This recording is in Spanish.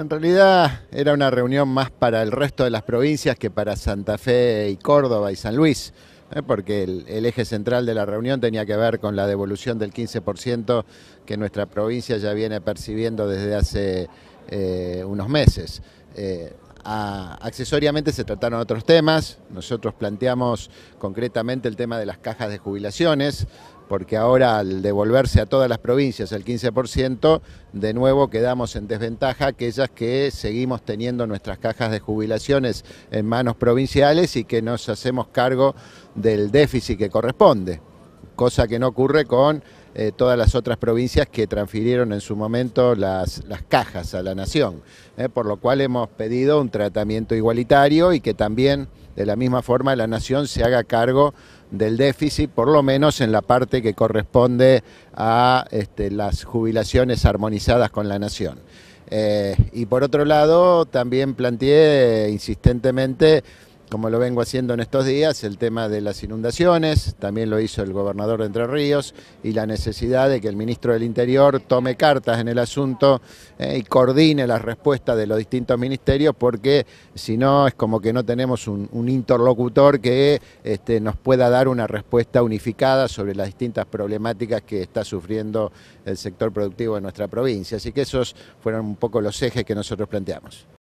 En realidad era una reunión más para el resto de las provincias que para Santa Fe y Córdoba y San Luis, ¿eh? porque el, eje central de la reunión tenía que ver con la devolución del 15% que nuestra provincia ya viene percibiendo desde hace eh, unos meses. Eh, accesoriamente se trataron otros temas, nosotros planteamos concretamente el tema de las cajas de jubilaciones, porque ahora al devolverse a todas las provincias el 15%, de nuevo quedamos en desventaja aquellas que seguimos teniendo nuestras cajas de jubilaciones en manos provinciales y que nos hacemos cargo del déficit que corresponde cosa que no ocurre con eh, todas las otras provincias que transfirieron en su momento las, cajas a la nación, eh, por lo cual hemos pedido un tratamiento igualitario y que también de la misma forma la nación se haga cargo del déficit, por lo menos en la parte que corresponde a este, las jubilaciones armonizadas con la nación. Eh, y por otro lado, también planteé insistentemente como lo vengo haciendo en estos días, el tema de las inundaciones, también lo hizo el gobernador de Entre Ríos, y la necesidad de que el ministro del Interior tome cartas en el asunto eh, y coordine las respuestas de los distintos ministerios, porque si no es como que no tenemos un, interlocutor que este, nos pueda dar una respuesta unificada sobre las distintas problemáticas que está sufriendo el sector productivo de nuestra provincia. Así que esos fueron un poco los ejes que nosotros planteamos.